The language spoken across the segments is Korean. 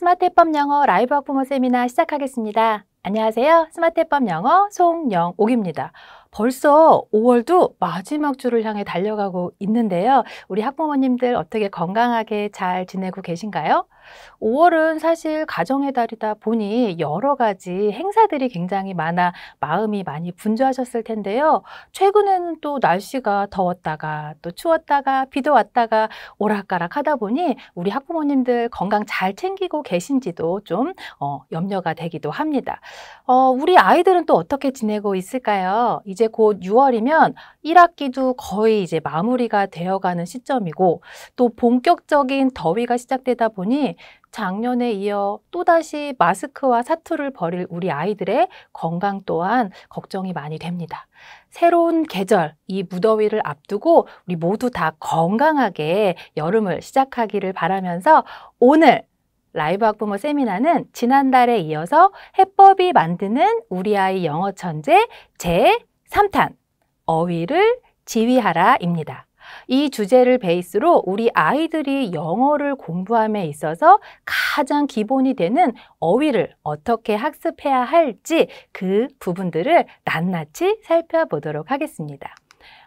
스마트 해법 영어 라이브 학부모 세미나 시작하겠습니다. 안녕하세요. 스마트 해법 영어 송영옥입니다. 벌써 5월도 마지막 주를 향해 달려가고 있는데요. 우리 학부모님들 어떻게 건강하게 잘 지내고 계신가요? 5월은 사실 가정의 달이다 보니 여러 가지 행사들이 굉장히 많아 마음이 많이 분주하셨을 텐데요. 최근에는 또 날씨가 더웠다가 또 추웠다가 비도 왔다가 오락가락 하다 보니 우리 학부모님들 건강 잘 챙기고 계신지도 좀 어, 염려가 되기도 합니다. 어, 우리 아이들은 또 어떻게 지내고 있을까요? 이제 이제 곧 6월이면 1학기도 거의 이제 마무리가 되어가는 시점이고 또 본격적인 더위가 시작되다 보니 작년에 이어 또다시 마스크와 사투를 벌일 우리 아이들의 건강 또한 걱정이 많이 됩니다. 새로운 계절, 이 무더위를 앞두고 우리 모두 다 건강하게 여름을 시작하기를 바라면서 오늘 라이브 학부모 세미나는 지난달에 이어서 해법이 만드는 우리 아이 영어 천재 제 3탄 어휘를 지휘하라입니다. 이 주제를 베이스로 우리 아이들이 영어를 공부함에 있어서 가장 기본이 되는 어휘를 어떻게 학습해야 할지 그 부분들을 낱낱이 살펴보도록 하겠습니다.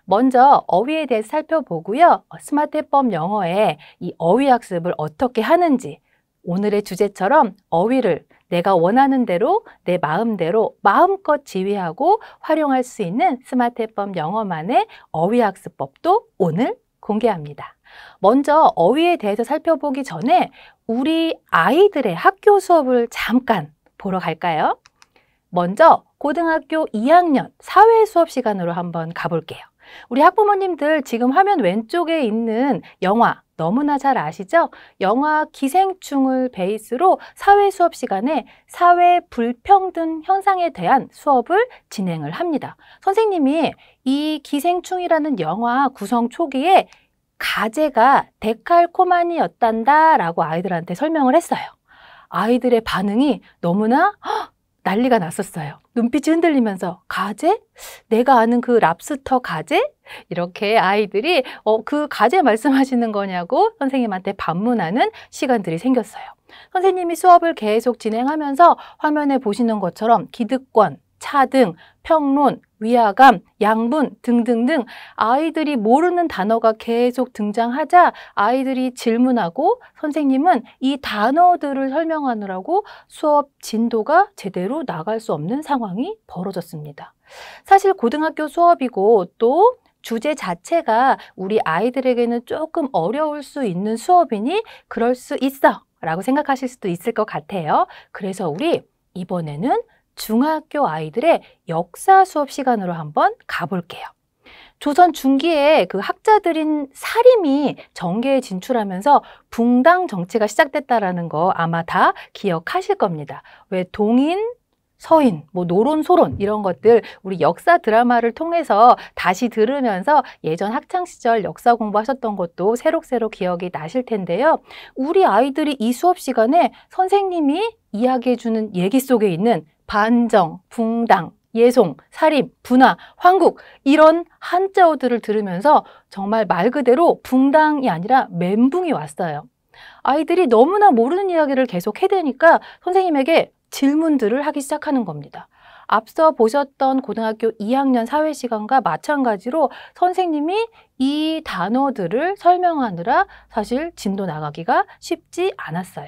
먼저 어휘에 대해 살펴보고요. 스마트 법 영어에 이 어휘 학습을 어떻게 하는지 오늘의 주제처럼 어휘를 내가 원하는 대로 내 마음대로 마음껏 지휘하고 활용할 수 있는 스마트 해법 영어만의 어휘학습법도 오늘 공개합니다. 먼저 어휘에 대해서 살펴보기 전에 우리 아이들의 학교 수업을 잠깐 보러 갈까요? 먼저 고등학교 2학년 사회 수업 시간으로 한번 가볼게요. 우리 학부모님들 지금 화면 왼쪽에 있는 영화 너무나 잘 아시죠? 영화 기생충을 베이스로 사회 수업 시간에 사회 불평등 현상에 대한 수업을 진행을 합니다. 선생님이 이 기생충이라는 영화 구성 초기에 가제가 데칼코마니였단다 라고 아이들한테 설명을 했어요. 아이들의 반응이 너무나 난리가 났었어요. 눈빛이 흔들리면서 가재? 내가 아는 그 랍스터 가재? 이렇게 아이들이 어, 그 가재 말씀하시는 거냐고 선생님한테 반문하는 시간들이 생겼어요. 선생님이 수업을 계속 진행하면서 화면에 보시는 것처럼 기득권, 차등, 평론, 위화감, 양분 등등등 아이들이 모르는 단어가 계속 등장하자 아이들이 질문하고 선생님은 이 단어들을 설명하느라고 수업 진도가 제대로 나갈 수 없는 상황이 벌어졌습니다. 사실 고등학교 수업이고 또 주제 자체가 우리 아이들에게는 조금 어려울 수 있는 수업이니 그럴 수 있어 라고 생각하실 수도 있을 것 같아요. 그래서 우리 이번에는 중학교 아이들의 역사 수업 시간으로 한번 가볼게요. 조선 중기에 그 학자들인 사림이 정계에 진출하면서 붕당 정치가 시작됐다라는 거 아마 다 기억하실 겁니다. 왜 동인, 서인, 뭐 노론, 소론 이런 것들 우리 역사 드라마를 통해서 다시 들으면서 예전 학창 시절 역사 공부하셨던 것도 새록새록 기억이 나실 텐데요. 우리 아이들이 이 수업 시간에 선생님이 이야기해 주는 얘기 속에 있는 반정, 붕당, 예송, 사립, 분화, 황국 이런 한자어들을 들으면서 정말 말 그대로 붕당이 아니라 멘붕이 왔어요. 아이들이 너무나 모르는 이야기를 계속 해대니까 선생님에게 질문들을 하기 시작하는 겁니다. 앞서 보셨던 고등학교 2학년 사회 시간과 마찬가지로 선생님이 이 단어들을 설명하느라 사실 진도 나가기가 쉽지 않았어요.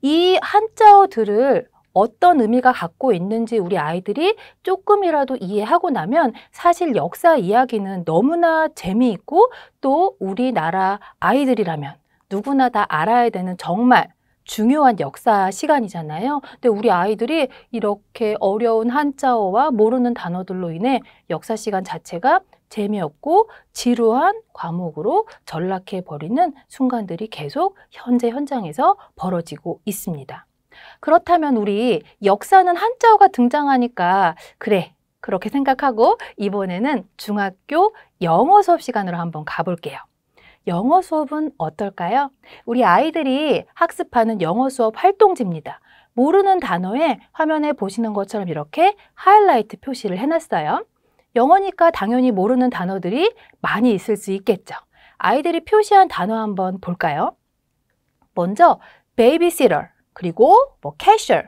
이 한자어들을 어떤 의미가 갖고 있는지 우리 아이들이 조금이라도 이해하고 나면 사실 역사 이야기는 너무나 재미있고 또 우리나라 아이들이라면 누구나 다 알아야 되는 정말 중요한 역사 시간이잖아요. 근데 우리 아이들이 이렇게 어려운 한자어와 모르는 단어들로 인해 역사 시간 자체가 재미없고 지루한 과목으로 전락해 버리는 순간들이 계속 현재 현장에서 벌어지고 있습니다. 그렇다면 우리 역사는 한자어가 등장하니까 그래 그렇게 생각하고 이번에는 중학교 영어 수업 시간으로 한번 가볼게요. 영어 수업은 어떨까요? 우리 아이들이 학습하는 영어 수업 활동지입니다. 모르는 단어에 화면에 보시는 것처럼 이렇게 하이라이트 표시를 해놨어요. 영어니까 당연히 모르는 단어들이 많이 있을 수 있겠죠. 아이들이 표시한 단어 한번 볼까요? 먼저 베이비시 s 그리고 뭐 c a s h i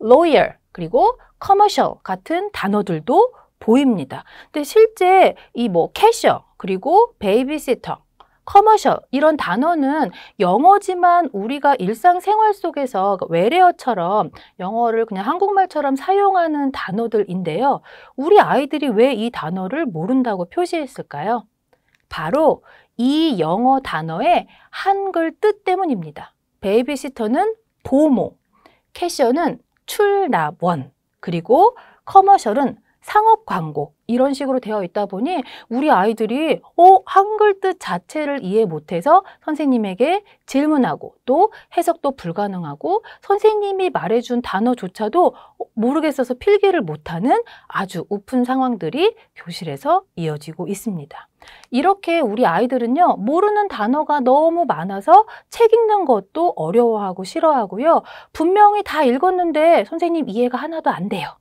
lawyer, 그리고 c o m 같은 단어들도 보입니다. 근데 실제 이뭐 캐셔 그리고 베이비시터 커머셜 이런 단어는 영어지만 우리가 일상생활 속에서 외래어처럼 영어를 그냥 한국말처럼 사용하는 단어들인데요. 우리 아이들이 왜 이 단어를 모른다고 표시했을까요? 바로 이 영어 단어의 한글 뜻 때문입니다. 베이비시터는 보모 캐셔는 출납원, 그리고 커머셜은 상업 광고, 이런 식으로 되어 있다 보니 우리 아이들이 어 한글 뜻 자체를 이해 못해서 선생님에게 질문하고 또 해석도 불가능하고 선생님이 말해준 단어조차도 어, 모르겠어서 필기를 못하는 아주 우픈 상황들이 교실에서 이어지고 있습니다. 이렇게 우리 아이들은요 모르는 단어가 너무 많아서 책 읽는 것도 어려워하고 싫어하고요 분명히 다 읽었는데 선생님 이해가 하나도 안 돼요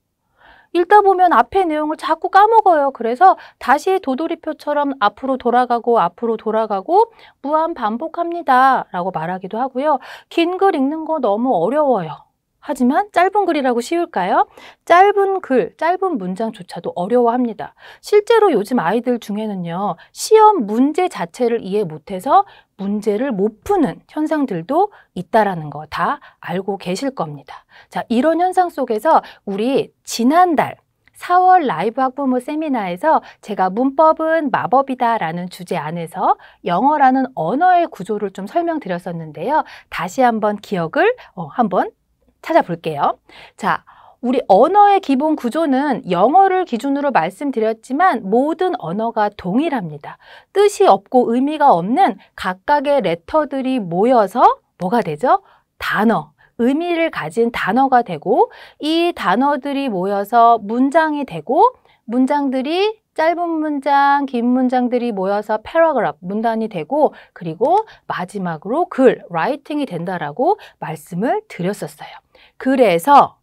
읽다 보면 앞에 내용을 자꾸 까먹어요. 그래서 다시 도돌이표처럼 앞으로 돌아가고 앞으로 돌아가고 무한 반복합니다. 라고 말하기도 하고요. 긴 글 읽는 거 너무 어려워요. 하지만 짧은 글이라고 쉬울까요? 짧은 글, 짧은 문장조차도 어려워합니다. 실제로 요즘 아이들 중에는요. 시험 문제 자체를 이해 못해서 문제를 못 푸는 현상들도 있다라는 거 다 알고 계실 겁니다. 자, 이런 현상 속에서 우리 지난달 4월 라이브 학부모 세미나에서 제가 문법은 마법이다라는 주제 안에서 영어라는 언어의 구조를 좀 설명드렸었는데요. 다시 한번 기억을 어, 한번 찾아볼게요. 자, 우리 언어의 기본 구조는 영어를 기준으로 말씀드렸지만 모든 언어가 동일합니다. 뜻이 없고 의미가 없는 각각의 레터들이 모여서 뭐가 되죠? 단어. 의미를 가진 단어가 되고 이 단어들이 모여서 문장이 되고 문장들이 짧은 문장, 긴 문장들이 모여서 패러그래프 문단이 되고 그리고 마지막으로 글, 라이팅이 된다라고 말씀을 드렸었어요. 그래서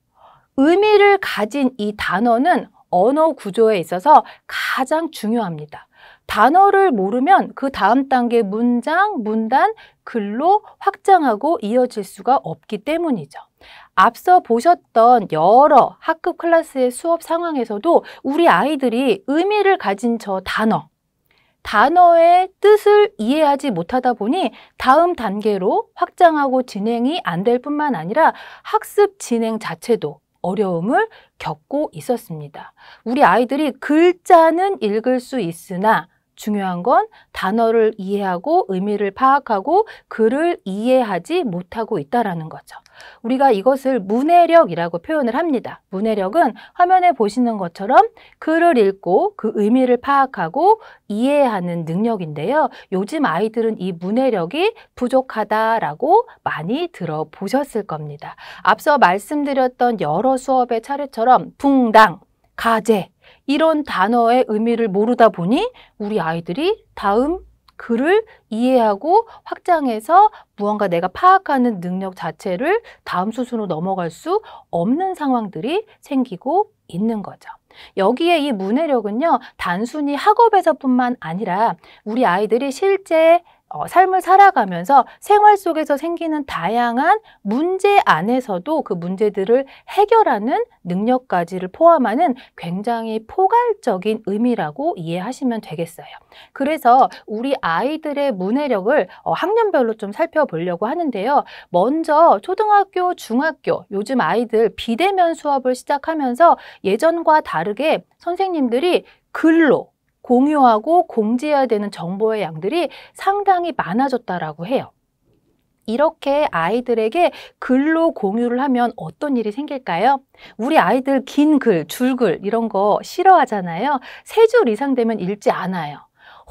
의미를 가진 이 단어는 언어 구조에 있어서 가장 중요합니다. 단어를 모르면 그 다음 단계 문장, 문단, 글로 확장하고 이어질 수가 없기 때문이죠. 앞서 보셨던 여러 학급 클래스의 수업 상황에서도 우리 아이들이 의미를 가진 저 단어, 단어의 뜻을 이해하지 못하다 보니 다음 단계로 확장하고 진행이 안 될 뿐만 아니라 학습 진행 자체도 어려움을 겪고 있었습니다. 우리 아이들이 글자는 읽을 수 있으나 중요한 건 단어를 이해하고 의미를 파악하고 글을 이해하지 못하고 있다라는 거죠. 우리가 이것을 문해력이라고 표현을 합니다. 문해력은 화면에 보시는 것처럼 글을 읽고 그 의미를 파악하고 이해하는 능력인데요. 요즘 아이들은 이 문해력이 부족하다라고 많이 들어보셨을 겁니다. 앞서 말씀드렸던 여러 수업의 차례처럼 붕당, 가재 이런 단어의 의미를 모르다 보니 우리 아이들이 다음 글을 이해하고 확장해서 무언가 내가 파악하는 능력 자체를 다음 수순으로 넘어갈 수 없는 상황들이 생기고 있는 거죠. 여기에 이 문해력은요, 단순히 학업에서뿐만 아니라 우리 아이들이 실제 어, 삶을 살아가면서 생활 속에서 생기는 다양한 문제 안에서도 그 문제들을 해결하는 능력까지를 포함하는 굉장히 포괄적인 의미라고 이해하시면 되겠어요. 그래서 우리 아이들의 문해력을 어, 학년별로 좀 살펴보려고 하는데요. 먼저 초등학교, 중학교, 요즘 아이들 비대면 수업을 시작하면서 예전과 다르게 선생님들이 글로 공유하고 공지해야 되는 정보의 양들이 상당히 많아졌다라고 해요. 이렇게 아이들에게 글로 공유를 하면 어떤 일이 생길까요? 우리 아이들 긴 글, 줄글 이런 거 싫어하잖아요. 세 줄 이상 되면 읽지 않아요.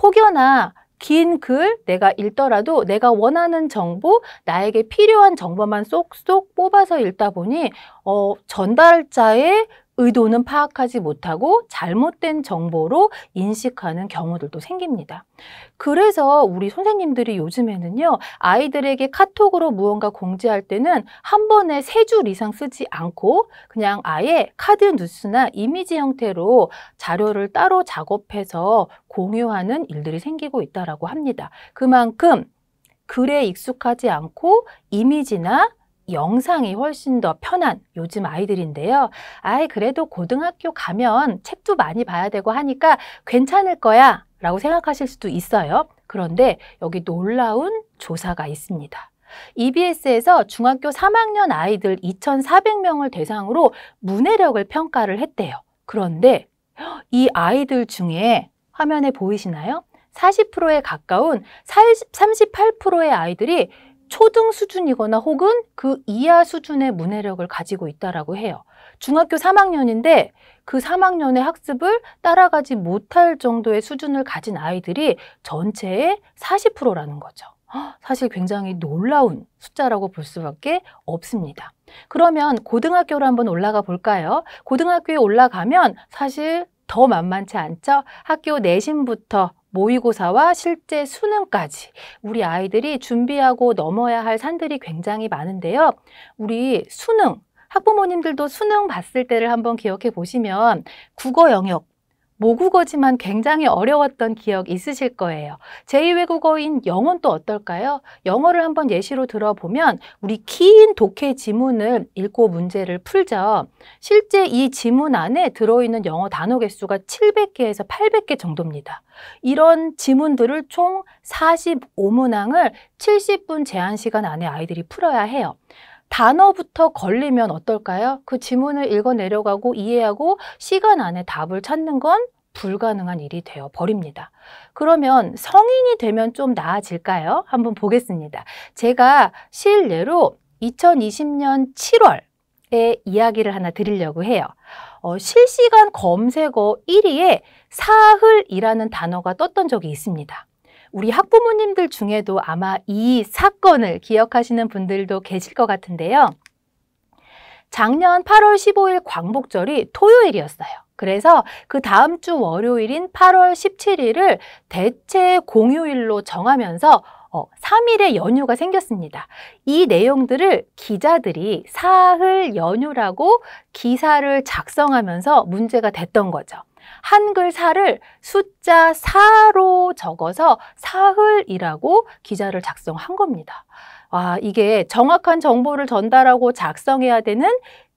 혹여나 긴 글 내가 읽더라도 내가 원하는 정보, 나에게 필요한 정보만 쏙쏙 뽑아서 읽다 보니 어, 전달자의 의도는 파악하지 못하고 잘못된 정보로 인식하는 경우들도 생깁니다. 그래서 우리 선생님들이 요즘에는요, 아이들에게 카톡으로 무언가 공지할 때는 한 번에 세 줄 이상 쓰지 않고 그냥 아예 카드 뉴스나 이미지 형태로 자료를 따로 작업해서 공유하는 일들이 생기고 있다라고 합니다. 그만큼 글에 익숙하지 않고 이미지나 영상이 훨씬 더 편한 요즘 아이들인데요. 아이 그래도 고등학교 가면 책도 많이 봐야 되고 하니까 괜찮을 거야 라고 생각하실 수도 있어요. 그런데 여기 놀라운 조사가 있습니다. EBS에서 중학교 3학년 아이들 2,400명을 대상으로 문해력을 평가를 했대요. 그런데 이 아이들 중에 화면에 보이시나요? 40%에 가까운 38%의 아이들이 초등 수준이거나 혹은 그 이하 수준의 문해력을 가지고 있다라고 해요. 중학교 3학년인데 그 3학년의 학습을 따라가지 못할 정도의 수준을 가진 아이들이 전체의 40%라는 거죠. 사실 굉장히 놀라운 숫자라고 볼 수밖에 없습니다. 그러면 고등학교로 한번 올라가 볼까요? 고등학교에 올라가면 사실 더 만만치 않죠? 학교 내신부터 모의고사와 실제 수능까지 우리 아이들이 준비하고 넘어야 할 산들이 굉장히 많은데요. 우리 수능, 학부모님들도 수능 봤을 때를 한번 기억해 보시면 국어 영역 모국어지만 굉장히 어려웠던 기억 있으실 거예요. 제2외국어인 영어는 또 어떨까요? 영어를 한번 예시로 들어보면 우리 긴 독해 지문을 읽고 문제를 풀죠. 실제 이 지문 안에 들어있는 영어 단어 개수가 700개에서 800개 정도입니다. 이런 지문들을 총 45문항을 70분 제한 시간 안에 아이들이 풀어야 해요. 단어부터 걸리면 어떨까요? 그 지문을 읽어 내려가고 이해하고 시간 안에 답을 찾는 건 불가능한 일이 되어 버립니다. 그러면 성인이 되면 좀 나아질까요? 한번 보겠습니다. 제가 실례로 2020년 7월에 이야기를 하나 드리려고 해요. 어, 실시간 검색어 1위에 사흘이라는 단어가 떴던 적이 있습니다. 우리 학부모님들 중에도 아마 이 사건을 기억하시는 분들도 계실 것 같은데요. 작년 8월 15일 광복절이 토요일이었어요. 그래서 그 다음 주 월요일인 8월 17일을 대체 공휴일로 정하면서 어, 3일의 연휴가 생겼습니다. 이 내용들을 기자들이 사흘 연휴라고 기사를 작성하면서 문제가 됐던 거죠. 한글사를 숫자 4로 적어서 사흘이라고 기자를 작성한 겁니다. 와, 이게 정확한 정보를 전달하고 작성해야 되는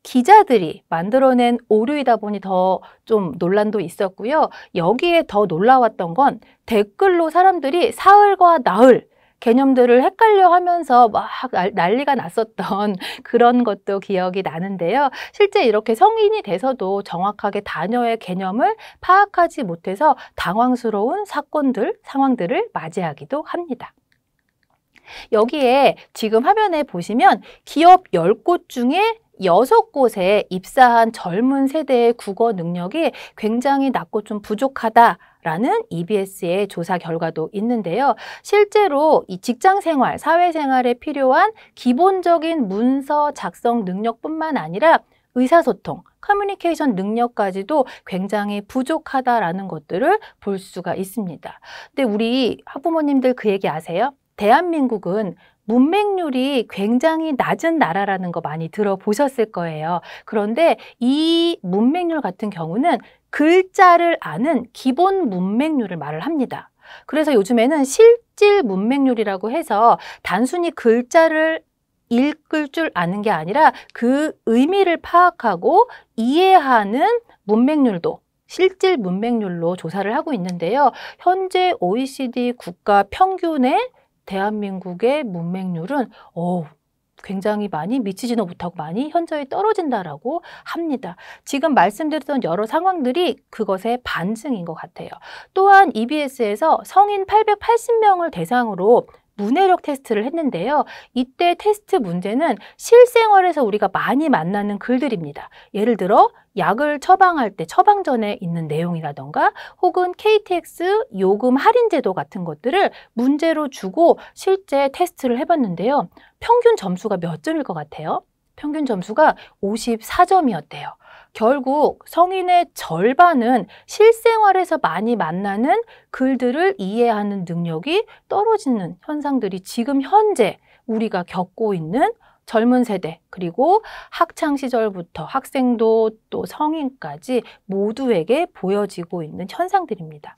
기자들이 만들어낸 오류이다 보니 더 좀 논란도 있었고요. 여기에 더 놀라웠던 건 댓글로 사람들이 사흘과 나흘 개념들을 헷갈려 하면서 막 난리가 났었던 그런 것도 기억이 나는데요. 실제 이렇게 성인이 돼서도 정확하게 단어의 개념을 파악하지 못해서 당황스러운 사건들, 상황들을 맞이하기도 합니다. 여기에 지금 화면에 보시면 기업 열 곳 중에 여섯 곳에 입사한 젊은 세대의 국어 능력이 굉장히 낮고 좀 부족하다. 라는 EBS의 조사 결과도 있는데요. 실제로 이 직장 생활, 사회 생활에 필요한 기본적인 문서 작성 능력뿐만 아니라 의사소통, 커뮤니케이션 능력까지도 굉장히 부족하다라는 것들을 볼 수가 있습니다. 근데 우리 학부모님들 그 얘기 아세요? 대한민국은 문맹률이 굉장히 낮은 나라라는 거 많이 들어보셨을 거예요. 그런데 이 문맹률 같은 경우는 글자를 아는 기본 문맹률을 말을 합니다. 그래서 요즘에는 실질 문맹률이라고 해서 단순히 글자를 읽을 줄 아는 게 아니라 그 의미를 파악하고 이해하는 문맹률도 실질 문맹률로 조사를 하고 있는데요. 현재 OECD 국가 평균의 대한민국의 문맹률은 어 굉장히 많이 미치지도 못하고 많이 현저히 떨어진다라고 합니다. 지금 말씀드렸던 여러 상황들이 그것의 반증인 것 같아요. 또한 EBS에서 성인 880명을 대상으로 문해력 테스트를 했는데요. 이때 테스트 문제는 실생활에서 우리가 많이 만나는 글들입니다. 예를 들어 약을 처방할 때 처방전에 있는 내용이라던가 혹은 KTX 요금 할인 제도 같은 것들을 문제로 주고 실제 테스트를 해봤는데요. 평균 점수가 몇 점일 것 같아요? 평균 점수가 54점이었대요. 결국 성인의 절반은 실생활에서 많이 만나는 글들을 이해하는 능력이 떨어지는 현상들이 지금 현재 우리가 겪고 있는 젊은 세대 그리고 학창 시절부터 학생도 또 성인까지 모두에게 보여지고 있는 현상들입니다.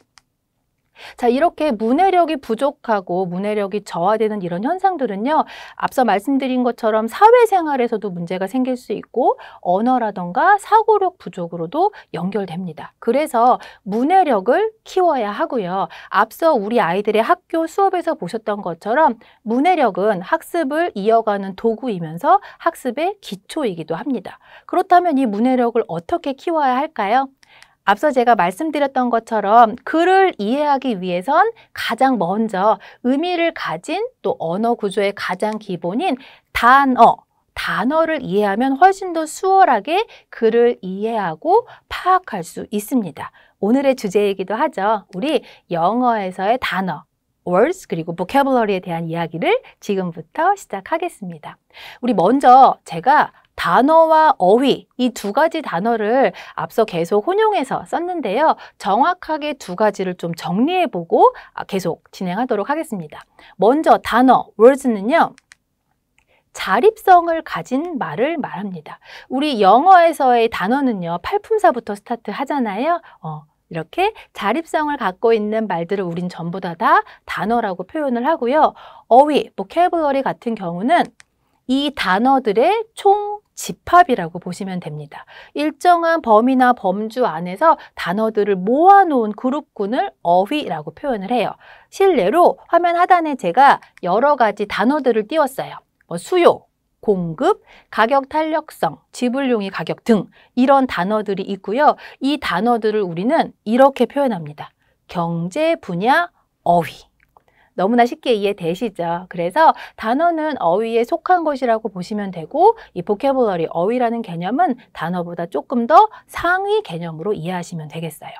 자, 이렇게 문해력이 부족하고 문해력이 저하되는 이런 현상들은요, 앞서 말씀드린 것처럼 사회생활에서도 문제가 생길 수 있고, 언어라던가 사고력 부족으로도 연결됩니다. 그래서 문해력을 키워야 하고요. 앞서 우리 아이들의 학교 수업에서 보셨던 것처럼 문해력은 학습을 이어가는 도구이면서 학습의 기초이기도 합니다. 그렇다면 이 문해력을 어떻게 키워야 할까요? 앞서 제가 말씀드렸던 것처럼 글을 이해하기 위해선 가장 먼저 의미를 가진 또 언어 구조의 가장 기본인 단어, 단어를 이해하면 훨씬 더 수월하게 글을 이해하고 파악할 수 있습니다. 오늘의 주제이기도 하죠. 우리 영어에서의 단어, words 그리고 vocabulary에 대한 이야기를 지금부터 시작하겠습니다. 우리 먼저 제가 단어와 어휘 이 두 가지 단어를 앞서 계속 혼용해서 썼는데요. 정확하게 두 가지를 좀 정리해보고 아, 계속 진행하도록 하겠습니다. 먼저 단어, words는요. 자립성을 가진 말을 말합니다. 우리 영어에서의 단어는요. 팔품사부터 스타트 하잖아요. 어, 이렇게 자립성을 갖고 있는 말들을 우린 전부 다, 다 단어라고 표현을 하고요. 어휘, v o 블 a 리 같은 경우는 이 단어들의 총 집합이라고 보시면 됩니다. 일정한 범위나 범주 안에서 단어들을 모아놓은 그룹군을 어휘라고 표현을 해요. 실례로 화면 하단에 제가 여러 가지 단어들을 띄웠어요. 뭐 수요, 공급, 가격 탄력성, 지불용의 가격 등 이런 단어들이 있고요. 이 단어들을 우리는 이렇게 표현합니다. 경제 분야 어휘. 너무나 쉽게 이해되시죠? 그래서 단어는 어휘에 속한 것이라고 보시면 되고 이 보케블러리 어휘라는 개념은 단어보다 조금 더 상위 개념으로 이해하시면 되겠어요.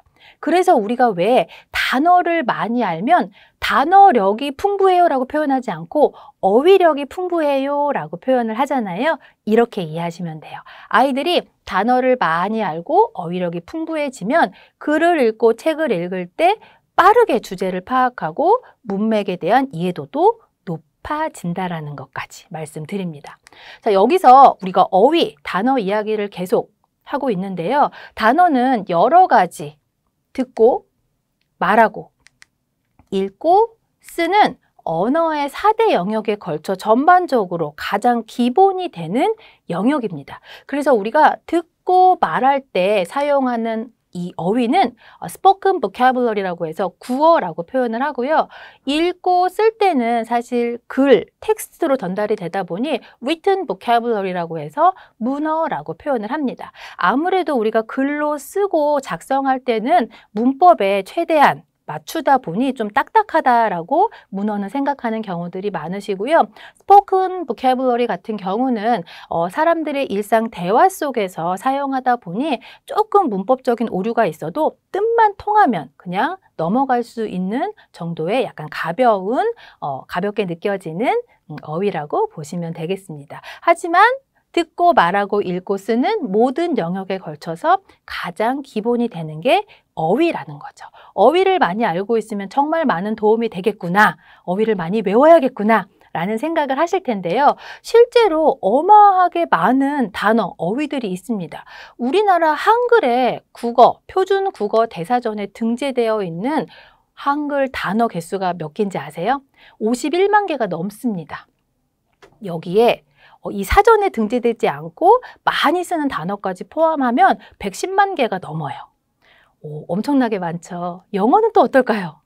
그래서 우리가 왜 단어를 많이 알면 단어력이 풍부해요 라고 표현하지 않고 어휘력이 풍부해요 라고 표현을 하잖아요. 이렇게 이해하시면 돼요. 아이들이 단어를 많이 알고 어휘력이 풍부해지면 글을 읽고 책을 읽을 때 빠르게 주제를 파악하고 문맥에 대한 이해도도 높아진다라는 것까지 말씀드립니다. 자, 여기서 우리가 어휘, 단어 이야기를 계속 하고 있는데요. 단어는 여러 가지 듣고 말하고 읽고 쓰는 언어의 사대 영역에 걸쳐 전반적으로 가장 기본이 되는 영역입니다. 그래서 우리가 듣고 말할 때 사용하는 이 어휘는 스포큰 어, 보캐블러리라고 해서 구어라고 표현을 하고요. 읽고 쓸 때는 사실 글, 텍스트로 전달이 되다 보니 written vocabulary라고 해서 문어라고 표현을 합니다. 아무래도 우리가 글로 쓰고 작성할 때는 문법에 최대한 맞추다 보니 좀 딱딱하다라고 문어는 생각하는 경우들이 많으시고요. 스포큰 보캐블러리 같은 경우는 어, 사람들의 일상 대화 속에서 사용하다 보니 조금 문법적인 오류가 있어도 뜻만 통하면 그냥 넘어갈 수 있는 정도의 약간 가벼운, 어, 가볍게 느껴지는 음, 어휘라고 보시면 되겠습니다. 하지만 듣고 말하고 읽고 쓰는 모든 영역에 걸쳐서 가장 기본이 되는 게 어휘라는 거죠. 어휘를 많이 알고 있으면 정말 많은 도움이 되겠구나. 어휘를 많이 외워야겠구나. 라는 생각을 하실 텐데요. 실제로 어마하게 많은 단어, 어휘들이 있습니다. 우리나라 한글의 국어, 표준 국어 대사전에 등재되어 있는 한글 단어 개수가 몇 개인지 아세요? 51만 개가 넘습니다. 여기에 어, 이 사전에 등재되지 않고 많이 쓰는 단어까지 포함하면 110만 개가 넘어요. 오, 엄청나게 많죠. 영어는 또 어떨까요?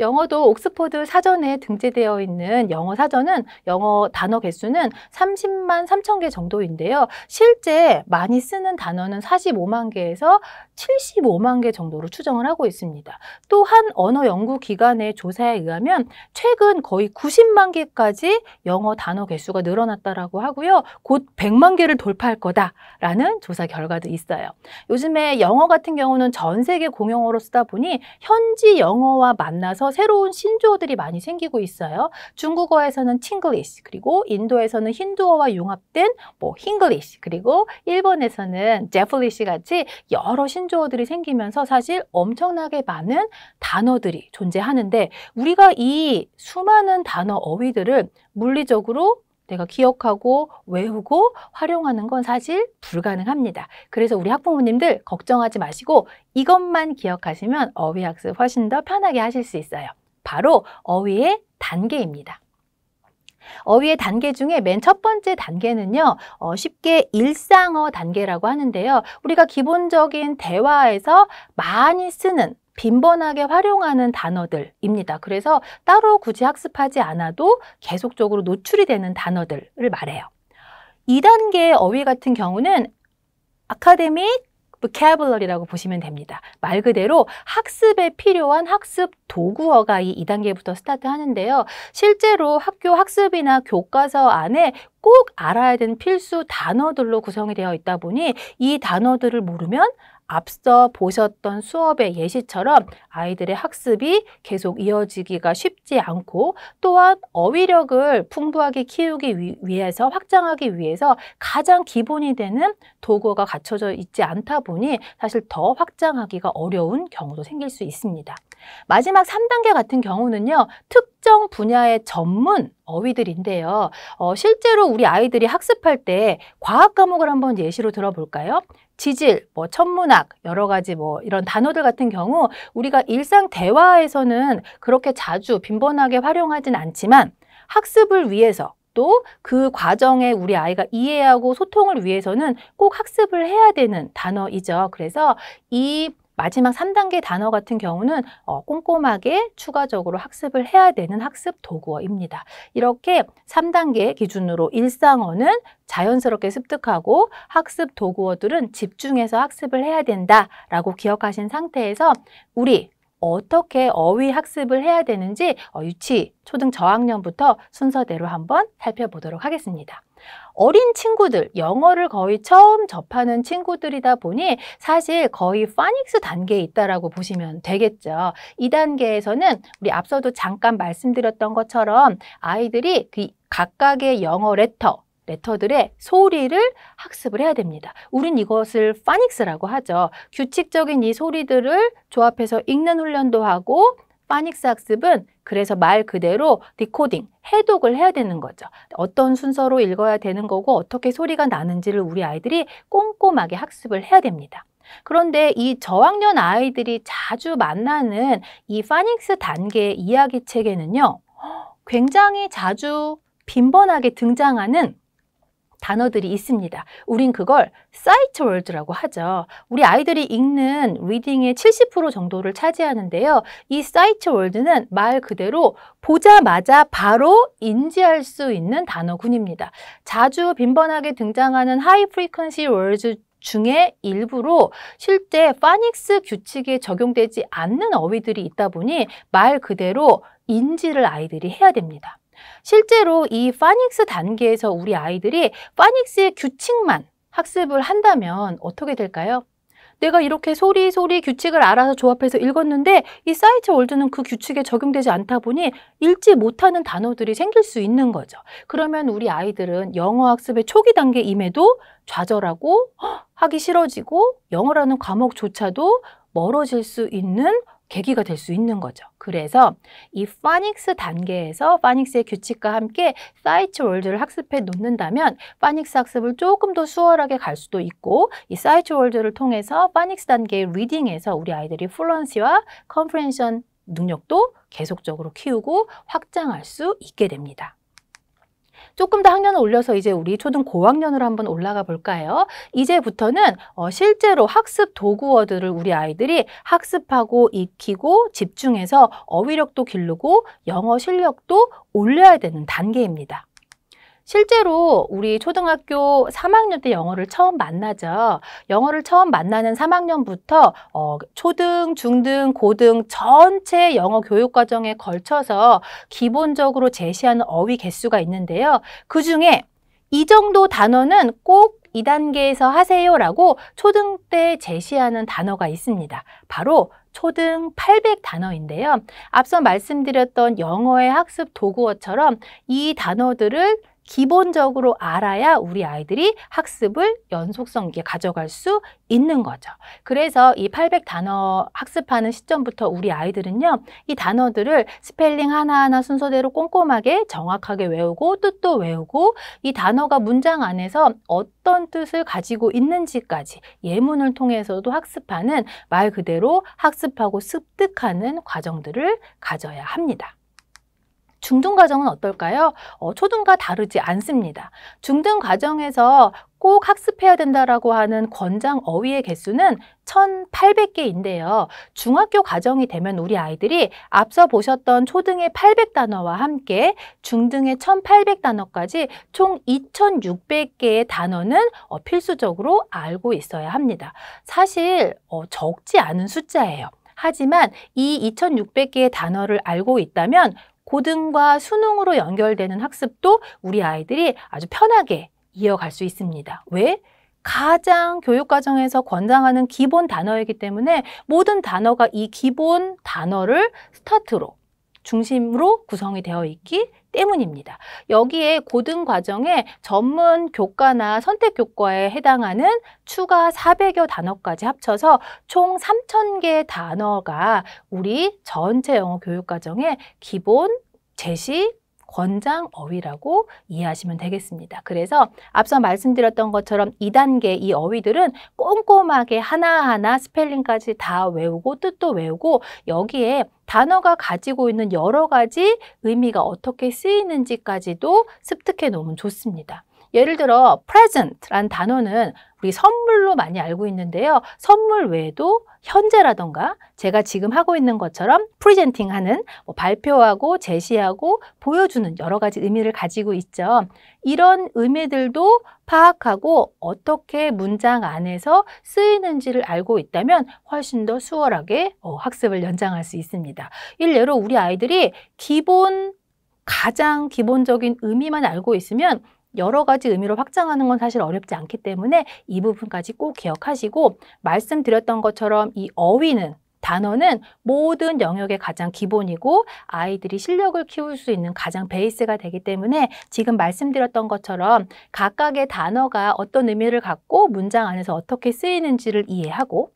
영어도 옥스포드 사전에 등재되어 있는 영어 사전은 영어 단어 개수는 30만 3천 개 정도인데요. 실제 많이 쓰는 단어는 45만 개에서 75만 개 정도로 추정을 하고 있습니다. 또한 언어 연구 기관의 조사에 의하면 최근 거의 90만 개까지 영어 단어 개수가 늘어났다라고 하고요. 곧 100만 개를 돌파할 거다라는 조사 결과도 있어요. 요즘에 영어 같은 경우는 전 세계 공용어로 쓰다 보니 현지 영어와 만나서 새로운 신조어들이 많이 생기고 있어요. 중국어에서는 칭글리시, 그리고 인도에서는 힌두어와 융합된 뭐 힝글리시, 그리고 일본에서는 제플리시 같이 여러 신조어 신조어들이 생기면서 사실 엄청나게 많은 단어들이 존재하는데 우리가 이 수많은 단어 어휘들을 물리적으로 내가 기억하고 외우고 활용하는 건 사실 불가능합니다. 그래서 우리 학부모님들 걱정하지 마시고 이것만 기억하시면 어휘 학습 훨씬 더 편하게 하실 수 있어요. 바로 어휘의 단계입니다. 어휘의 단계 중에 맨 첫 번째 단계는요. 어, 쉽게 일상어 단계라고 하는데요. 우리가 기본적인 대화에서 많이 쓰는 빈번하게 활용하는 단어들입니다. 그래서 따로 굳이 학습하지 않아도 계속적으로 노출이 되는 단어들을 말해요. 이단계의 어휘 같은 경우는 아카데믹, vocabulary라고 보시면 됩니다. 말 그대로 학습에 필요한 학습 도구어가 이 2단계부터 스타트하는데요. 실제로 학교 학습이나 교과서 안에 꼭 알아야 되는 필수 단어들로 구성이 되어 있다 보니 이 단어들을 모르면 앞서 보셨던 수업의 예시처럼 아이들의 학습이 계속 이어지기가 쉽지 않고 또한 어휘력을 풍부하게 키우기 위, 위해서 확장하기 위해서 가장 기본이 되는 도구가 갖춰져 있지 않다 보니 사실 더 확장하기가 어려운 경우도 생길 수 있습니다. 마지막 3단계 같은 경우는요. 특정 분야의 전문 어휘들인데요. 어, 실제로 우리 아이들이 학습할 때 과학 과목을 한번 예시로 들어볼까요? 지질, 뭐 천문학, 여러 가지 뭐 이런 단어들 같은 경우 우리가 일상 대화에서는 그렇게 자주 빈번하게 활용하진 않지만 학습을 위해서 또 그 과정에 우리 아이가 이해하고 소통을 위해서는 꼭 학습을 해야 되는 단어이죠. 그래서 이 마지막 3단계 단어 같은 경우는 어, 꼼꼼하게 추가적으로 학습을 해야 되는 학습 도구어입니다. 이렇게 3단계 기준으로 일상어는 자연스럽게 습득하고 학습 도구어들은 집중해서 학습을 해야 된다라고 기억하신 상태에서 우리 어떻게 어휘 학습을 해야 되는지 어, 유치, 초등 저학년부터 순서대로 한번 살펴보도록 하겠습니다. 어린 친구들, 영어를 거의 처음 접하는 친구들이다 보니 사실 거의 파닉스 단계에 있다라고 보시면 되겠죠. 이 단계에서는 우리 앞서도 잠깐 말씀드렸던 것처럼 아이들이 그 각각의 영어 레터, 레터들의 소리를 학습을 해야 됩니다. 우린 이것을 파닉스라고 하죠. 규칙적인 이 소리들을 조합해서 읽는 훈련도 하고 파닉스 학습은 그래서 말 그대로 디코딩, 해독을 해야 되는 거죠. 어떤 순서로 읽어야 되는 거고 어떻게 소리가 나는지를 우리 아이들이 꼼꼼하게 학습을 해야 됩니다. 그런데 이 저학년 아이들이 자주 만나는 이 파닉스 단계 이야기 책에는요. 굉장히 자주 빈번하게 등장하는 단어들이 있습니다. 우린 그걸 사이트 월드라고 하죠. 우리 아이들이 읽는 리딩의 70% 정도를 차지하는데요. 이 사이트 월드는 말 그대로 보자마자 바로 인지할 수 있는 단어군입니다. 자주 빈번하게 등장하는 하이 프리퀀시 월드 중에 일부로 실제 파닉스 규칙에 적용되지 않는 어휘들이 있다 보니 말 그대로 인지를 아이들이 해야 됩니다. 실제로 이 파닉스 단계에서 우리 아이들이 파닉스의 규칙만 학습을 한다면 어떻게 될까요? 내가 이렇게 소리 소리 규칙을 알아서 조합해서 읽었는데 이 사이트 월드는 그 규칙에 적용되지 않다 보니 읽지 못하는 단어들이 생길 수 있는 거죠. 그러면 우리 아이들은 영어 학습의 초기 단계임에도 좌절하고 하기 싫어지고 영어라는 과목조차도 멀어질 수 있는 계기가 될 수 있는 거죠. 그래서 이 파닉스 단계에서 파닉스의 규칙과 함께 사이츠 월드를 학습해 놓는다면 파닉스 학습을 조금 더 수월하게 갈 수도 있고 이 사이츠 월드를 통해서 파닉스 단계의 리딩에서 우리 아이들이 플런시와 컨프레션 능력도 계속적으로 키우고 확장할 수 있게 됩니다. 조금 더 학년을 올려서 이제 우리 초등 고학년으로 한번 올라가 볼까요? 이제부터는 어, 실제로 학습 도구어들을 우리 아이들이 학습하고 익히고 집중해서 어휘력도 기르고 영어 실력도 올려야 되는 단계입니다. 실제로 우리 초등학교 3학년 때 영어를 처음 만나죠. 영어를 처음 만나는 3학년부터 어, 초등, 중등, 고등 전체 영어 교육 과정에 걸쳐서 기본적으로 제시하는 어휘 개수가 있는데요. 그 중에 이 정도 단어는 꼭 이단계에서 하세요라고 초등 때 제시하는 단어가 있습니다. 바로 초등 800 단어인데요. 앞서 말씀드렸던 영어의 학습 도구어처럼 이 단어들을 기본적으로 알아야 우리 아이들이 학습을 연속성 있게 가져갈 수 있는 거죠. 그래서 이 800단어 학습하는 시점부터 우리 아이들은요. 이 단어들을 스펠링 하나하나 순서대로 꼼꼼하게 정확하게 외우고 뜻도 외우고 이 단어가 문장 안에서 어떤 뜻을 가지고 있는지까지 예문을 통해서도 학습하는 말 그대로 학습하고 습득하는 과정들을 가져야 합니다. 중등 과정은 어떨까요? 어, 초등과 다르지 않습니다. 중등 과정에서 꼭 학습해야 된다라고 하는 권장 어휘의 개수는 1,800개인데요. 중학교 과정이 되면 우리 아이들이 앞서 보셨던 초등의 800단어와 함께 중등의 1,800단어까지 총 2,600개의 단어는 어, 필수적으로 알고 있어야 합니다. 사실 어, 적지 않은 숫자예요. 하지만 이 2,600개의 단어를 알고 있다면 고등과 수능으로 연결되는 학습도 우리 아이들이 아주 편하게 이어갈 수 있습니다. 왜? 가장 교육과정에서 권장하는 기본 단어이기 때문에 모든 단어가 이 기본 단어를 스타트로 중심으로 구성이 되어 있기 때문입니다. 여기에 고등 과정에 전문 교과나 선택 교과에 해당하는 추가 400여 단어까지 합쳐서 총 3,000개 단어가 우리 전체 영어 교육 과정의 기본 제시 권장 어휘라고 이해하시면 되겠습니다. 그래서 앞서 말씀드렸던 것처럼 2단계 이 어휘들은 꼼꼼하게 하나하나 스펠링까지 다 외우고 뜻도 외우고 여기에 단어가 가지고 있는 여러 가지 의미가 어떻게 쓰이는지까지도 습득해 놓으면 좋습니다. 예를 들어 p r e s e n t 라는 단어는 우리 선물로 많이 알고 있는데요. 선물 외에도 현재라던가 제가 지금 하고 있는 것처럼 프리젠팅하는 뭐 발표하고 제시하고 보여주는 여러 가지 의미를 가지고 있죠. 이런 의미들도 파악하고 어떻게 문장 안에서 쓰이는지를 알고 있다면 훨씬 더 수월하게 어, 학습을 연장할 수 있습니다. 일례로 우리 아이들이 기본 가장 기본적인 의미만 알고 있으면 여러 가지 의미로 확장하는 건 사실 어렵지 않기 때문에 이 부분까지 꼭 기억하시고 말씀드렸던 것처럼 이 어휘는 단어는 모든 영역의 가장 기본이고 아이들이 실력을 키울 수 있는 가장 베이스가 되기 때문에 지금 말씀드렸던 것처럼 각각의 단어가 어떤 의미를 갖고 문장 안에서 어떻게 쓰이는지를 이해하고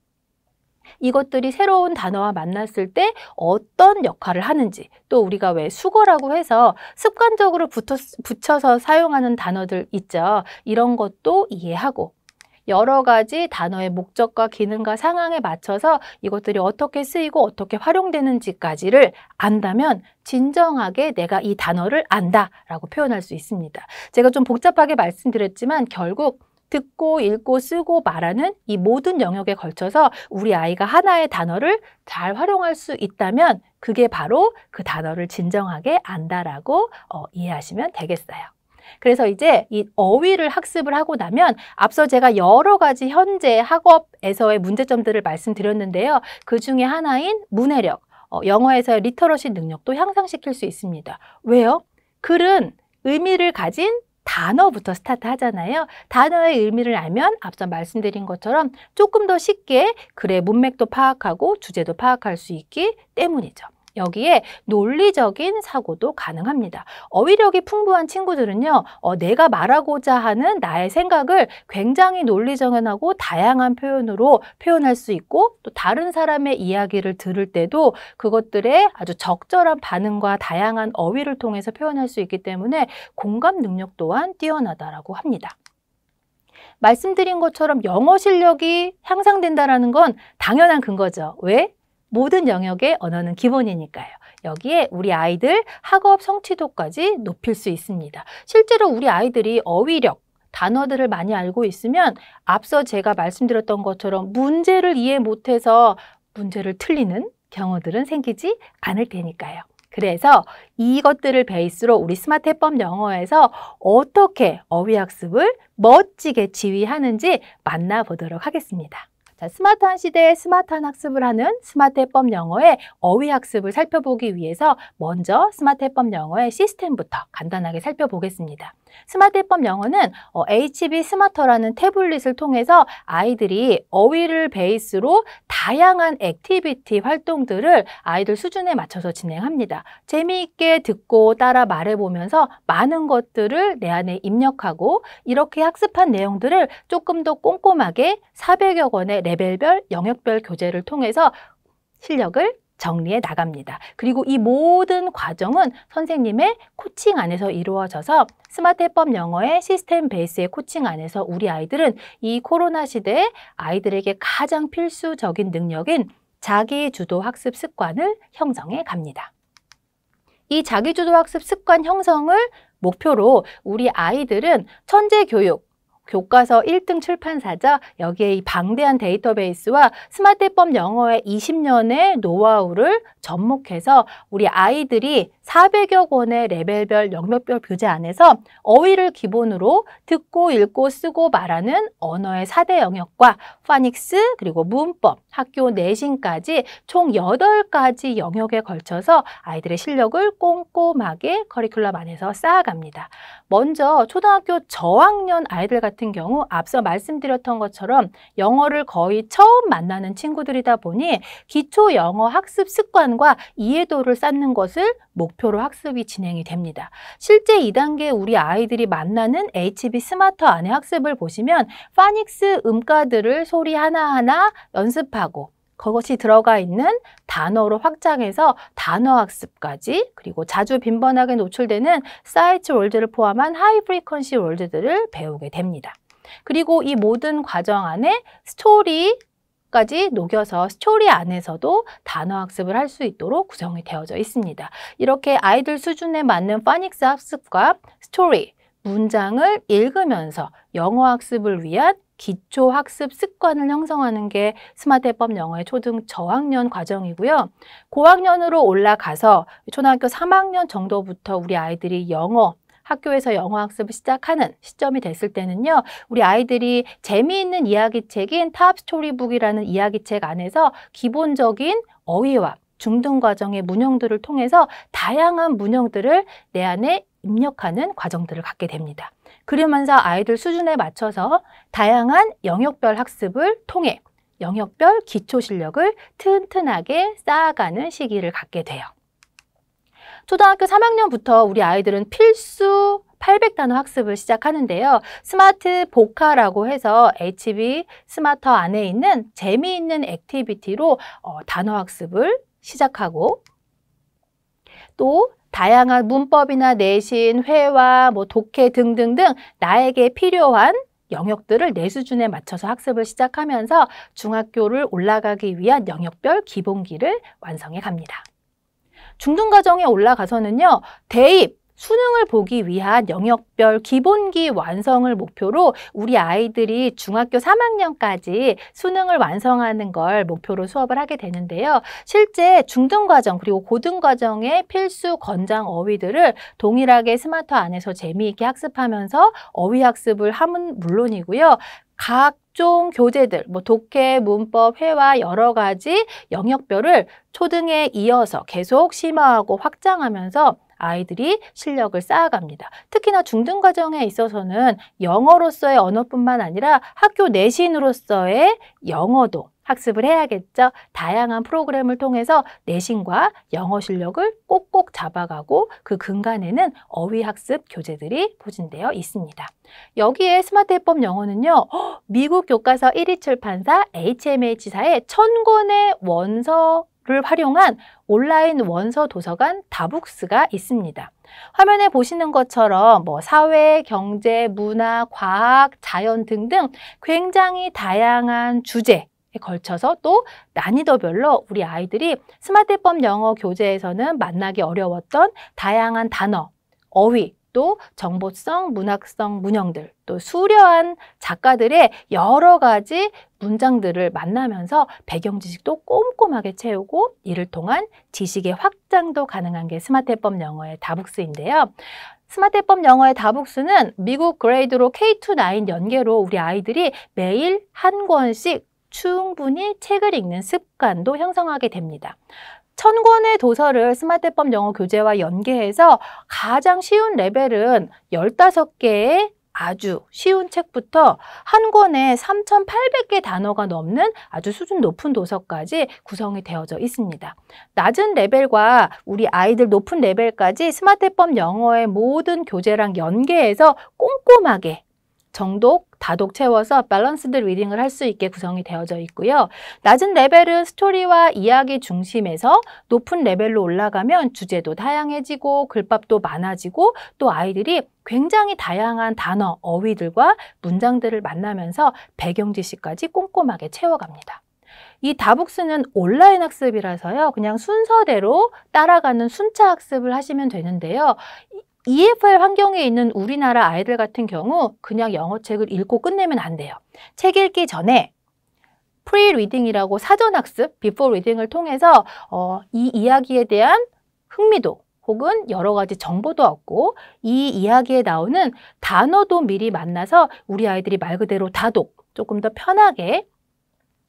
이것들이 새로운 단어와 만났을 때 어떤 역할을 하는지 또 우리가 왜 수거라고 해서 습관적으로 붙어, 붙여서 사용하는 단어들 있죠. 이런 것도 이해하고 여러 가지 단어의 목적과 기능과 상황에 맞춰서 이것들이 어떻게 쓰이고 어떻게 활용되는지까지를 안다면 진정하게 내가 이 단어를 안다라고 표현할 수 있습니다. 제가 좀 복잡하게 말씀드렸지만 결국 듣고 읽고 쓰고 말하는 이 모든 영역에 걸쳐서 우리 아이가 하나의 단어를 잘 활용할 수 있다면 그게 바로 그 단어를 진정하게 안다라고 어, 이해하시면 되겠어요. 그래서 이제 이 어휘를 학습을 하고 나면 앞서 제가 여러 가지 현재 학업에서의 문제점들을 말씀드렸는데요. 그 중에 하나인 문해력, 어, 영어에서의 리터러시 능력도 향상시킬 수 있습니다. 왜요? 글은 의미를 가진 단어부터 스타트 하잖아요. 단어의 의미를 알면 앞서 말씀드린 것처럼 조금 더 쉽게 글의 문맥도 파악하고 주제도 파악할 수 있기 때문이죠. 여기에 논리적인 사고도 가능합니다. 어휘력이 풍부한 친구들은요. 어, 내가 말하고자 하는 나의 생각을 굉장히 논리정연하고 다양한 표현으로 표현할 수 있고 또 다른 사람의 이야기를 들을 때도 그것들의 아주 적절한 반응과 다양한 어휘를 통해서 표현할 수 있기 때문에 공감 능력 또한 뛰어나다라고 합니다. 말씀드린 것처럼 영어 실력이 향상된다라는 건 당연한 근거죠. 왜? 모든 영역의 언어는 기본이니까요. 여기에 우리 아이들 학업 성취도까지 높일 수 있습니다. 실제로 우리 아이들이 어휘력, 단어들을 많이 알고 있으면 앞서 제가 말씀드렸던 것처럼 문제를 이해 못해서 문제를 틀리는 경우들은 생기지 않을 테니까요. 그래서 이것들을 베이스로 우리 스마트 해법 영어에서 어떻게 어휘 학습을 멋지게 지휘하는지 만나보도록 하겠습니다. 자, 스마트한 시대에 스마트한 학습을 하는 스마트 해법 영어의 어휘 학습을 살펴보기 위해서 먼저 스마트 해법 영어의 시스템부터 간단하게 살펴보겠습니다. 스마트 해법 영어는 어, HB 스마터라는 태블릿을 통해서 아이들이 어휘를 베이스로 다양한 액티비티 활동들을 아이들 수준에 맞춰서 진행합니다. 재미있게 듣고 따라 말해보면서 많은 것들을 내 안에 입력하고 이렇게 학습한 내용들을 조금 더 꼼꼼하게 400여 권의 레벨별, 영역별 교재를 통해서 실력을 정리해 나갑니다. 그리고 이 모든 과정은 선생님의 코칭 안에서 이루어져서 스마트 해법 영어의 시스템 베이스의 코칭 안에서 우리 아이들은 이 코로나 시대에 아이들에게 가장 필수적인 능력인 자기주도 학습 습관을 형성해 갑니다. 이 자기주도 학습 습관 형성을 목표로 우리 아이들은 천재 교육, 교과서 1등 출판사죠. 여기에 이 방대한 데이터베이스와 스마트법 영어의 20년의 노하우를 접목해서 우리 아이들이 400여 권의 레벨별 영역별 교재 안에서 어휘를 기본으로 듣고 읽고 쓰고 말하는 언어의 4대 영역과 파닉스 그리고 문법, 학교 내신까지 총 8가지 영역에 걸쳐서 아이들의 실력을 꼼꼼하게 커리큘럼 안에서 쌓아갑니다. 먼저 초등학교 저학년 아이들 같은 경우 앞서 말씀드렸던 것처럼 영어를 거의 처음 만나는 친구들이다 보니 기초 영어 학습 습관과 이해도를 쌓는 것을 목표로 학습이 진행이 됩니다. 실제 2단계 우리 아이들이 만나는 HB 스마트 안의 학습을 보시면 파닉스 음가들을 소리 하나하나 연습하고 그것이 들어가 있는 단어로 확장해서 단어 학습까지 그리고 자주 빈번하게 노출되는 사이트 월드를 포함한 하이 프리퀀시 월드들을 배우게 됩니다. 그리고 이 모든 과정 안에 스토리, 까지 녹여서 스토리 안에서도 단어 학습을 할 수 있도록 구성이 되어져 있습니다. 이렇게 아이들 수준에 맞는 파닉스 학습과 스토리, 문장을 읽으면서 영어 학습을 위한 기초 학습 습관을 형성하는 게 스마트 해법 영어의 초등 저학년 과정이고요. 고학년으로 올라가서 초등학교 3학년 정도부터 우리 아이들이 영어 학교에서 영어 학습을 시작하는 시점이 됐을 때는요. 우리 아이들이 재미있는 이야기책인 탑 스토리북이라는 이야기책 안에서 기본적인 어휘와 중등 과정의 문형들을 통해서 다양한 문형들을 내 안에 입력하는 과정들을 갖게 됩니다. 그러면서 아이들 수준에 맞춰서 다양한 영역별 학습을 통해 영역별 기초 실력을 튼튼하게 쌓아가는 시기를 갖게 돼요. 초등학교 3학년부터 우리 아이들은 필수 800단어 학습을 시작하는데요. 스마트 보카라고 해서 HB 스마터 안에 있는 재미있는 액티비티로 어, 단어 학습을 시작하고 또 다양한 문법이나 내신, 회화, 뭐 독해 등등등 나에게 필요한 영역들을 내 수준에 맞춰서 학습을 시작하면서 중학교를 올라가기 위한 영역별 기본기를 완성해 갑니다. 중등 과정에 올라가서는요. 대입, 수능을 보기 위한 영역별 기본기 완성을 목표로 우리 아이들이 중학교 3학년까지 수능을 완성하는 걸 목표로 수업을 하게 되는데요. 실제 중등과정 그리고 고등과정의 필수 권장 어휘들을 동일하게 스마트 안에서 재미있게 학습하면서 어휘 학습을 함은 물론이고요. 각 각종 교재들, 뭐 독해, 문법, 회화 여러 가지 영역별을 초등에 이어서 계속 심화하고 확장하면서 아이들이 실력을 쌓아갑니다. 특히나 중등 과정에 있어서는 영어로서의 언어뿐만 아니라 학교 내신으로서의 영어도 학습을 해야겠죠. 다양한 프로그램을 통해서 내신과 영어 실력을 꼭꼭 잡아가고 그 근간에는 어휘 학습 교재들이 포진되어 있습니다. 여기에 스마트 해법 영어는요. 어, 미국 교과서 1위 출판사 HMH사의 천권의 원서 를 활용한 온라인 원서 도서관 다북스가 있습니다. 화면에 보시는 것처럼 뭐 사회, 경제, 문화, 과학, 자연 등등 굉장히 다양한 주제, 걸쳐서 또 난이도별로 우리 아이들이 스마트법 영어 교재에서는 만나기 어려웠던 다양한 단어, 어휘, 또 정보성, 문학성, 문형들, 또 수려한 작가들의 여러 가지 문장들을 만나면서 배경 지식도 꼼꼼하게 채우고 이를 통한 지식의 확장도 가능한 게 스마트 법 영어의 다북스인데요. 스마트 법 영어의 다북스는 미국 그레이드로 K-9 연계로 우리 아이들이 매일 한 권씩 충분히 책을 읽는 습관도 형성하게 됩니다. 천 권의 도서를 스마트법 영어 교재와 연계해서 가장 쉬운 레벨은 열다 개의 아주 쉬운 책부터 한 권에 3,800개 단어가 넘는 아주 수준 높은 도서까지 구성이 되어져 있습니다. 낮은 레벨과 우리 아이들 높은 레벨까지 스마트법 영어의 모든 교재랑 연계해서 꼼꼼하게 정독, 다독 채워서 밸런스드 리딩을 할 수 있게 구성이 되어져 있고요. 낮은 레벨은 스토리와 이야기 중심에서 높은 레벨로 올라가면 주제도 다양해지고 글밥도 많아지고 또 아이들이 굉장히 다양한 단어, 어휘들과 문장들을 만나면서 배경 지식까지 꼼꼼하게 채워갑니다. 이 다북스는 온라인 학습이라서요. 그냥 순서대로 따라가는 순차 학습을 하시면 되는데요. EFL 환경에 있는 우리나라 아이들 같은 경우 그냥 영어책을 읽고 끝내면 안 돼요. 책 읽기 전에 프리 리딩이라고 사전 학습, 비포 리딩을 통해서 어, 이 이야기에 대한 흥미도 혹은 여러 가지 정보도 얻고 이 이야기에 나오는 단어도 미리 만나서 우리 아이들이 말 그대로 다독, 조금 더 편하게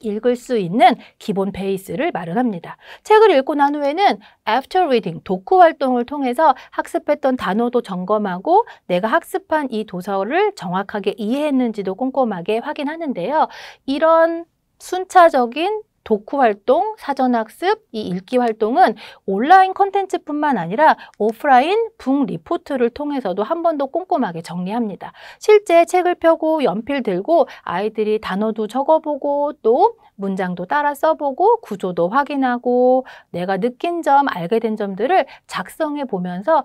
읽을 수 있는 기본 베이스를 마련합니다. 책을 읽고 난 후에는 after reading, 독후 활동을 통해서 학습했던 단어도 점검하고 내가 학습한 이 도서를 정확하게 이해했는지도 꼼꼼하게 확인하는데요. 이런 순차적인 독후 활동, 사전 학습, 이 읽기 활동은 온라인 컨텐츠뿐만 아니라 오프라인 북 리포트를 통해서도 한 번 더 꼼꼼하게 정리합니다. 실제 책을 펴고 연필 들고 아이들이 단어도 적어보고 또 문장도 따라 써보고 구조도 확인하고 내가 느낀 점, 알게 된 점들을 작성해 보면서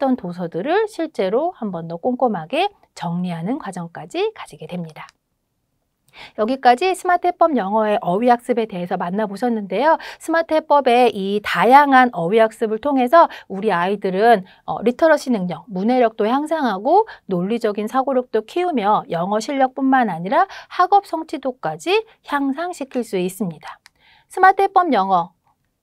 학습했던 도서들을 실제로 한 번 더 꼼꼼하게 정리하는 과정까지 가지게 됩니다. 여기까지 스마트 해법 영어의 어휘 학습에 대해서 만나보셨는데요. 스마트 해법의 이 다양한 어휘 학습을 통해서 우리 아이들은 어, 리터러시 능력, 문해력도 향상하고 논리적인 사고력도 키우며 영어 실력뿐만 아니라 학업 성취도까지 향상시킬 수 있습니다. 스마트 해법 영어,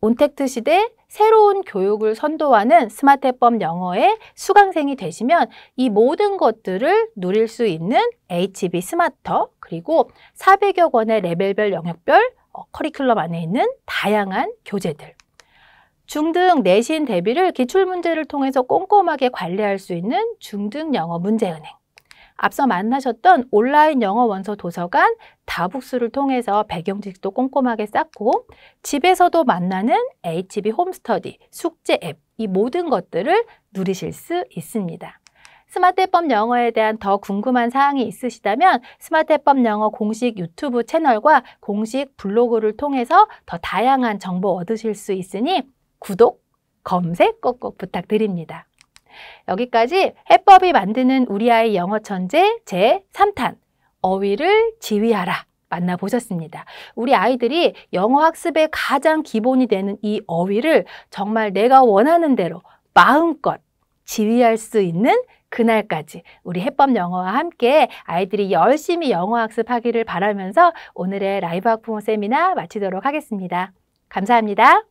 온택트 시대 새로운 교육을 선도하는 스마트해법 영어의 수강생이 되시면 이 모든 것들을 누릴 수 있는 HB 스마터 그리고 400여 권의 레벨별 영역별 어, 커리큘럼 안에 있는 다양한 교재들 중등 내신 대비를 기출문제를 통해서 꼼꼼하게 관리할 수 있는 중등 영어 문제은행 앞서 만나셨던 온라인 영어 원서 도서관 다북스를 통해서 배경지식도 꼼꼼하게 쌓고 집에서도 만나는 HB 홈스터디, 숙제 앱, 이 모든 것들을 누리실 수 있습니다. 스마트 법 영어에 대한 더 궁금한 사항이 있으시다면 스마트 법 영어 공식 유튜브 채널과 공식 블로그를 통해서 더 다양한 정보 얻으실 수 있으니 구독, 검색 꼭꼭 부탁드립니다. 여기까지 해법이 만드는 우리 아이 영어 천재 제3탄 어휘를 지휘하라 만나보셨습니다. 우리 아이들이 영어 학습의 가장 기본이 되는 이 어휘를 정말 내가 원하는 대로 마음껏 지휘할 수 있는 그날까지 우리 해법 영어와 함께 아이들이 열심히 영어 학습하기를 바라면서 오늘의 라이브 학부모 세미나 마치도록 하겠습니다. 감사합니다.